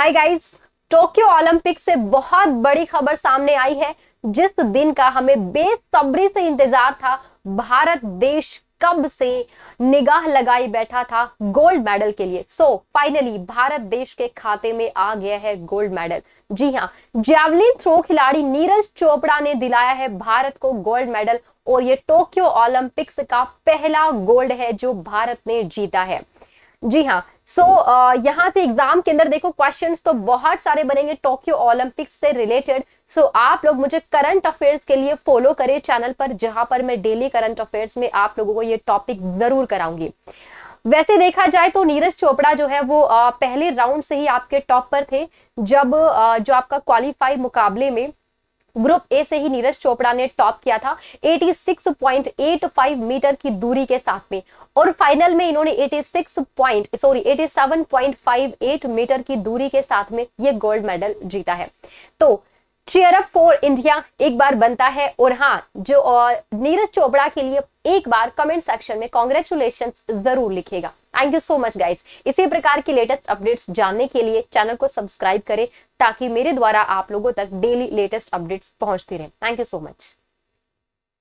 hi guys Tokyo Olympic से बहुत बड़ी खबर सामने आई है जिस दिन का हमें बेसब्री से इंतजार था भारत देश कब से निगाह लगाई बैठा था गोल्ड मेडल के लिए सो so, फाइनली भारत देश के खाते में आ गया है गोल्ड मेडल जी हाँ जैवलिन थ्रो खिलाड़ी नीरज चोपड़ा ने दिलाया है भारत को गोल्ड मेडल और ये टोक्यो ओलंपिक्स का पहला गोल्ड है जो भारत ने जीता है जी हाँ सो so, uh, यहाँ से एग्जाम के अंदर देखो क्वेश्चंस तो बहुत सारे बनेंगे टोक्यो ओलंपिक्स से रिलेटेड सो so, आप लोग मुझे करंट अफेयर्स के लिए फॉलो करें चैनल पर जहां पर मैं डेली करंट अफेयर्स में आप लोगों को ये टॉपिक जरूर कराऊंगी वैसे देखा जाए तो नीरज चोपड़ा जो है वो पहले राउंड से ही आपके टॉप पर थे जब जो आपका क्वालिफाई मुकाबले में ग्रुप ए से ही नीरज चोपड़ा ने टॉप किया था 86.85 मीटर की दूरी के साथ में और फाइनल में इन्होंने 86 पॉइंट सॉरी 87.58 मीटर की दूरी के साथ में ये गोल्ड मेडल जीता है तो चेयर अप फॉर इंडिया एक बार बनता है और हाँ जो नीरज चोपड़ा के लिए एक बार कमेंट सेक्शन में कॉन्ग्रेचुलेशन जरूर लिखेगा thank you so much guys इसी प्रकार की लेटेस्ट अपडेट्स जानने के लिए चैनल को सब्सक्राइब करें ताकि मेरे द्वारा आप लोगों तक डेली लेटेस्ट अपडेट्स पहुंचती रहे थैंक यू सो मच